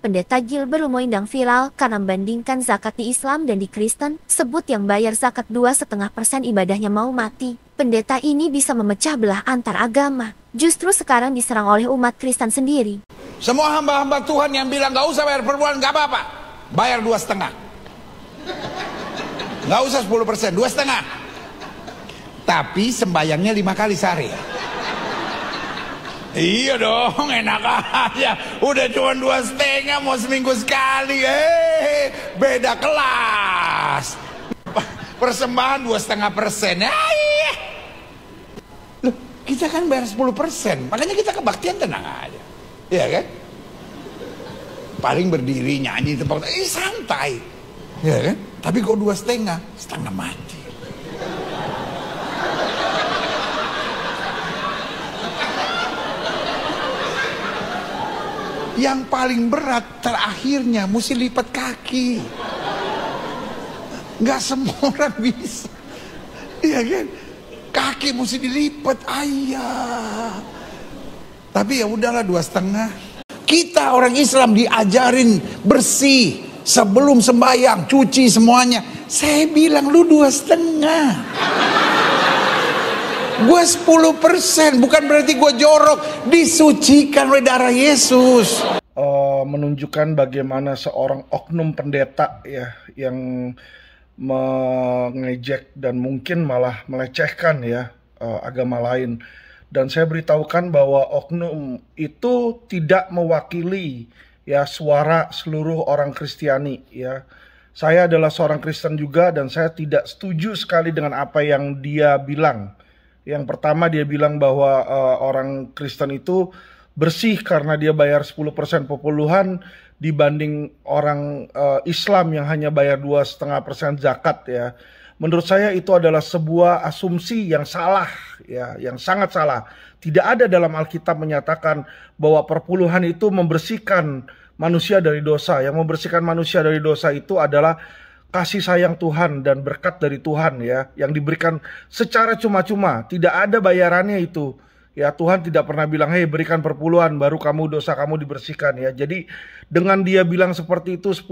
Pendeta Gil Berlumoindang viral karena membandingkan zakat di Islam dan di Kristen, sebut yang bayar zakat dua setengah persen ibadahnya mau mati. Pendeta ini bisa memecah belah antar agama. Justru sekarang diserang oleh umat Kristen sendiri. Semua hamba-hamba Tuhan yang bilang gak usah bayar perbuatan gak apa-apa. Bayar dua setengah. Gak usah 10 persen, dua setengah. Tapi sembayangnya lima kali sehari. Iya dong, enak aja. Udah cuma dua setengah, mau seminggu sekali. Eh, beda kelas. Persembahan dua setengah persen. iya. Loh, kita kan bayar sepuluh persen. Makanya kita kebaktian tenang aja. Iya kan? Paling berdiri, nyanyi, tempat. Eh, santai. Iya kan? Tapi kok dua setengah, setengah mati. Yang paling berat terakhirnya mesti lipat kaki. Gak semua orang bisa. Iya kan? Kaki mesti dilipat. Ayah. Tapi ya udahlah dua setengah. Kita orang Islam diajarin bersih. Sebelum sembahyang, cuci semuanya. Saya bilang lu dua setengah. Gue 10% bukan berarti gue jorok. Disucikan oleh darah Yesus. Uh, menunjukkan bagaimana seorang oknum pendeta ya yang mengejek dan mungkin malah melecehkan ya uh, agama lain. Dan saya beritahukan bahwa oknum itu tidak mewakili ya suara seluruh orang Kristiani ya. Saya adalah seorang Kristen juga dan saya tidak setuju sekali dengan apa yang dia bilang yang pertama dia bilang bahwa uh, orang Kristen itu bersih karena dia bayar 10% populuhan dibanding orang uh, Islam yang hanya bayar dua setengah persen zakat ya. Menurut saya itu adalah sebuah asumsi yang salah ya, yang sangat salah. Tidak ada dalam Alkitab menyatakan bahwa perpuluhan itu membersihkan manusia dari dosa. Yang membersihkan manusia dari dosa itu adalah kasih sayang Tuhan dan berkat dari Tuhan ya yang diberikan secara cuma-cuma tidak ada bayarannya itu ya Tuhan tidak pernah bilang hei berikan perpuluhan baru kamu dosa kamu dibersihkan ya jadi dengan dia bilang seperti itu 10%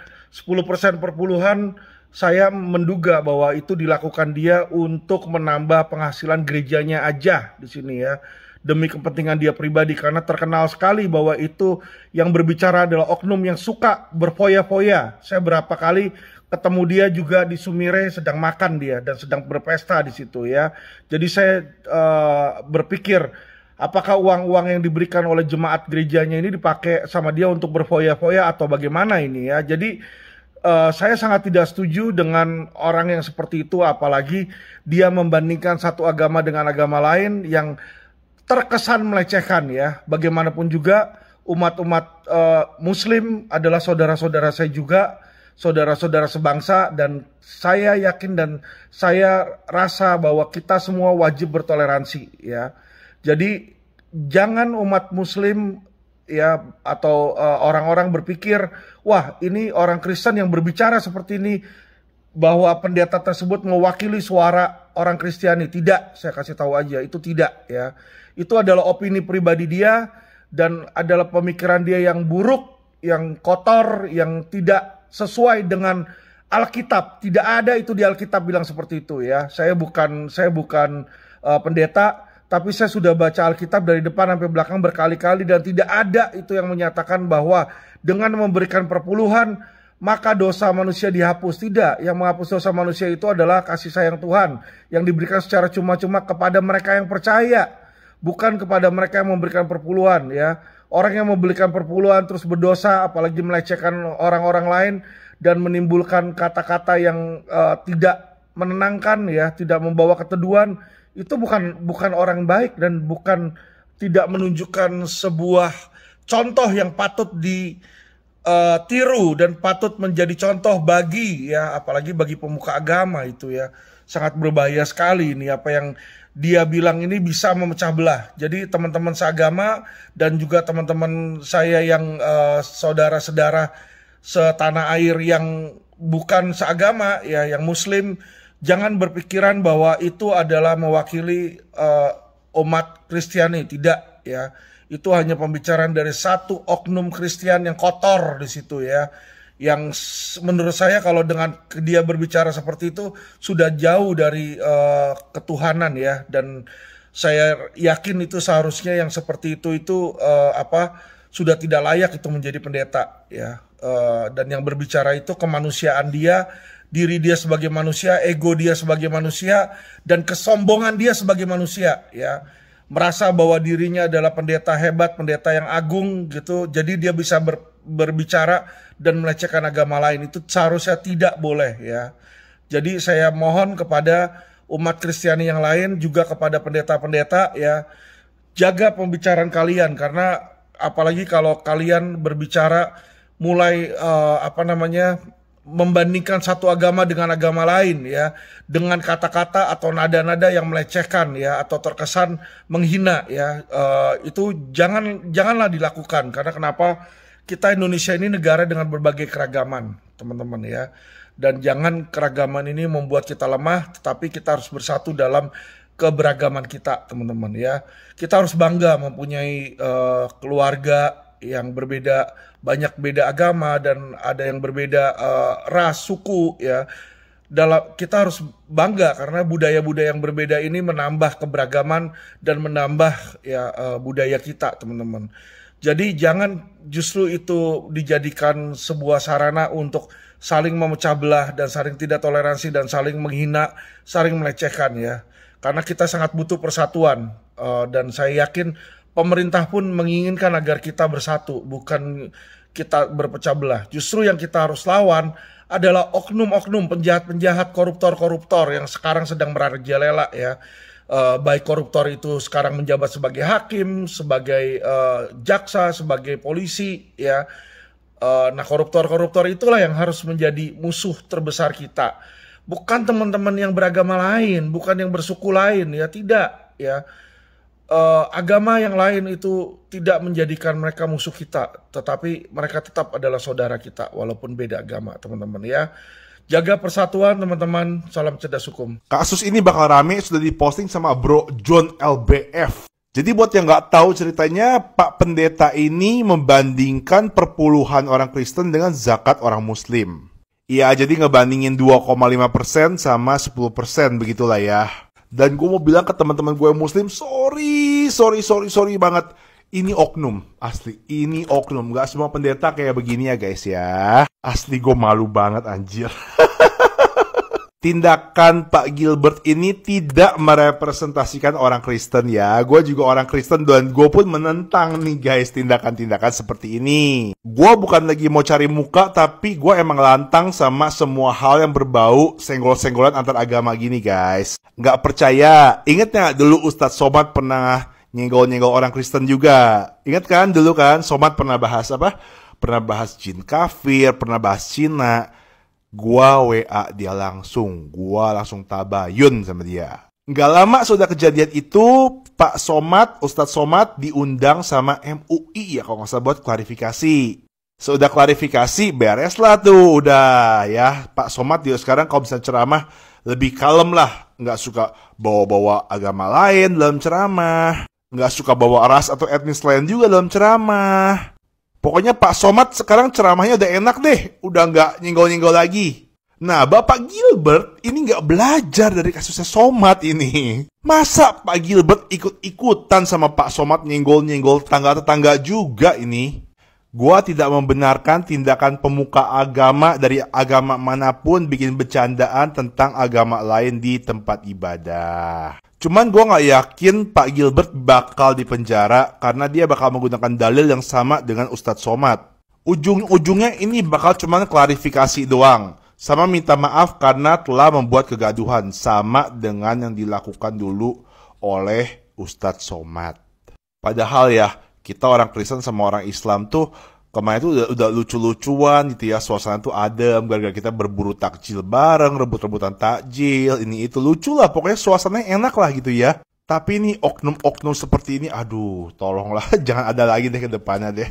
10% perpuluhan saya menduga bahwa itu dilakukan dia untuk menambah penghasilan gerejanya aja di sini ya demi kepentingan dia pribadi karena terkenal sekali bahwa itu yang berbicara adalah oknum yang suka berfoya-foya. Saya berapa kali ketemu dia juga di Sumire sedang makan dia dan sedang berpesta di situ ya. Jadi saya uh, berpikir apakah uang-uang yang diberikan oleh jemaat gerejanya ini dipakai sama dia untuk berfoya-foya atau bagaimana ini ya. Jadi uh, saya sangat tidak setuju dengan orang yang seperti itu apalagi dia membandingkan satu agama dengan agama lain yang terkesan melecehkan ya. Bagaimanapun juga umat-umat uh, muslim adalah saudara-saudara saya juga, saudara-saudara sebangsa dan saya yakin dan saya rasa bahwa kita semua wajib bertoleransi ya. Jadi jangan umat muslim ya atau eh, orang-orang uh, berpikir wah ini orang Kristen yang berbicara seperti ini bahwa pendeta tersebut mewakili suara orang Kristiani tidak saya kasih tahu aja itu tidak ya itu adalah opini pribadi dia dan adalah pemikiran dia yang buruk, yang kotor, yang tidak sesuai dengan Alkitab. Tidak ada itu di Alkitab bilang seperti itu ya. Saya bukan saya bukan uh, pendeta, tapi saya sudah baca Alkitab dari depan sampai belakang berkali-kali dan tidak ada itu yang menyatakan bahwa dengan memberikan perpuluhan maka dosa manusia dihapus. Tidak, yang menghapus dosa manusia itu adalah kasih sayang Tuhan yang diberikan secara cuma-cuma kepada mereka yang percaya bukan kepada mereka yang memberikan perpuluhan ya. Orang yang memberikan perpuluhan terus berdosa apalagi melecehkan orang-orang lain dan menimbulkan kata-kata yang uh, tidak menenangkan ya, tidak membawa keteduhan, itu bukan bukan orang baik dan bukan tidak menunjukkan sebuah contoh yang patut ditiru eh, uh, dan patut menjadi contoh bagi ya, apalagi bagi pemuka agama itu ya sangat berbahaya sekali ini apa yang dia bilang ini bisa memecah belah. Jadi teman-teman seagama dan juga teman-teman saya yang uh, saudara-saudara setanah air yang bukan seagama ya yang muslim jangan berpikiran bahwa itu adalah mewakili uh, umat Kristiani, tidak ya. Itu hanya pembicaraan dari satu oknum Kristen yang kotor di situ ya yang menurut saya kalau dengan dia berbicara seperti itu sudah jauh dari uh, ketuhanan ya dan saya yakin itu seharusnya yang seperti itu itu uh, apa sudah tidak layak itu menjadi pendeta ya uh, dan yang berbicara itu kemanusiaan dia diri dia sebagai manusia ego dia sebagai manusia dan kesombongan dia sebagai manusia ya merasa bahwa dirinya adalah pendeta hebat, pendeta yang agung gitu. Jadi dia bisa ber, berbicara dan melecehkan agama lain itu seharusnya tidak boleh ya. Jadi saya mohon kepada umat Kristiani yang lain juga kepada pendeta-pendeta ya jaga pembicaraan kalian karena apalagi kalau kalian berbicara mulai uh, apa namanya membandingkan satu agama dengan agama lain ya dengan kata-kata atau nada-nada yang melecehkan ya atau terkesan menghina ya uh, itu jangan janganlah dilakukan karena kenapa kita Indonesia ini negara dengan berbagai keragaman teman-teman ya dan jangan keragaman ini membuat kita lemah tetapi kita harus bersatu dalam keberagaman kita teman-teman ya kita harus bangga mempunyai uh, keluarga yang berbeda banyak beda agama dan ada yang berbeda uh, ras suku ya dalam kita harus bangga karena budaya-budaya yang berbeda ini menambah keberagaman dan menambah ya uh, budaya kita teman-teman jadi jangan justru itu dijadikan sebuah sarana untuk saling memecah belah dan saling tidak toleransi dan saling menghina saling melecehkan ya karena kita sangat butuh persatuan uh, dan saya yakin pemerintah pun menginginkan agar kita bersatu, bukan kita berpecah belah. Justru yang kita harus lawan adalah oknum-oknum penjahat-penjahat koruptor-koruptor yang sekarang sedang merajalela ya. Uh, baik koruptor itu sekarang menjabat sebagai hakim, sebagai uh, jaksa, sebagai polisi ya. Uh, nah koruptor-koruptor itulah yang harus menjadi musuh terbesar kita. Bukan teman-teman yang beragama lain, bukan yang bersuku lain ya, tidak ya uh, agama yang lain itu tidak menjadikan mereka musuh kita, tetapi mereka tetap adalah saudara kita walaupun beda agama, teman-teman ya. Jaga persatuan teman-teman, salam cerdas hukum. Kasus ini bakal rame sudah diposting sama bro John LBF. Jadi buat yang nggak tahu ceritanya, Pak Pendeta ini membandingkan perpuluhan orang Kristen dengan zakat orang Muslim. Iya, jadi ngebandingin 2,5% sama 10% begitulah ya. Dan gue mau bilang ke teman-teman gue yang Muslim, sorry sorry, sorry, sorry banget. Ini oknum, asli. Ini oknum. Gak semua pendeta kayak begini ya guys ya. Asli gue malu banget anjir. tindakan Pak Gilbert ini tidak merepresentasikan orang Kristen ya. Gue juga orang Kristen dan gue pun menentang nih guys tindakan-tindakan seperti ini. Gue bukan lagi mau cari muka tapi gue emang lantang sama semua hal yang berbau senggol-senggolan antar agama gini guys. Gak percaya, inget ya dulu Ustadz Sobat pernah nyenggol-nyenggol orang Kristen juga. Ingat kan dulu kan Somat pernah bahas apa? Pernah bahas jin kafir, pernah bahas Cina. Gua WA dia langsung, gua langsung tabayun sama dia. Nggak lama sudah kejadian itu, Pak Somat, Ustadz Somat diundang sama MUI ya kalau nggak salah buat klarifikasi. Sudah klarifikasi, beres lah tuh, udah ya. Pak Somat dia sekarang kalau bisa ceramah lebih kalem lah, nggak suka bawa-bawa agama lain dalam ceramah nggak suka bawa ras atau etnis lain juga dalam ceramah. Pokoknya Pak Somat sekarang ceramahnya udah enak deh, udah nggak nyinggol-nyinggol lagi. Nah, Bapak Gilbert ini nggak belajar dari kasusnya Somat ini. Masa Pak Gilbert ikut-ikutan sama Pak Somat nyinggol-nyinggol tetangga-tetangga juga ini? Gua tidak membenarkan tindakan pemuka agama dari agama manapun bikin bercandaan tentang agama lain di tempat ibadah. Cuman gue gak yakin Pak Gilbert bakal dipenjara karena dia bakal menggunakan dalil yang sama dengan Ustadz Somad. Ujung-ujungnya ini bakal cuman klarifikasi doang. Sama minta maaf karena telah membuat kegaduhan. Sama dengan yang dilakukan dulu oleh Ustadz Somad. Padahal ya, kita orang Kristen sama orang Islam tuh kemarin itu udah, udah lucu-lucuan gitu ya suasana tuh adem gara-gara kita berburu takjil bareng rebut-rebutan takjil ini itu lucu lah pokoknya suasananya enak lah gitu ya tapi ini oknum-oknum seperti ini aduh tolonglah jangan ada lagi deh ke depannya deh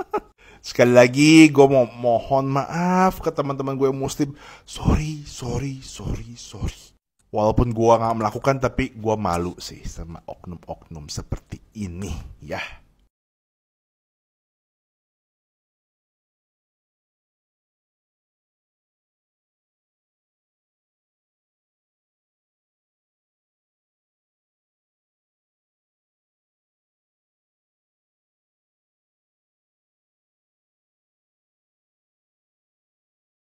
sekali lagi gue mau mohon maaf ke teman-teman gue yang muslim sorry sorry sorry sorry walaupun gue nggak melakukan tapi gue malu sih sama oknum-oknum seperti ini ya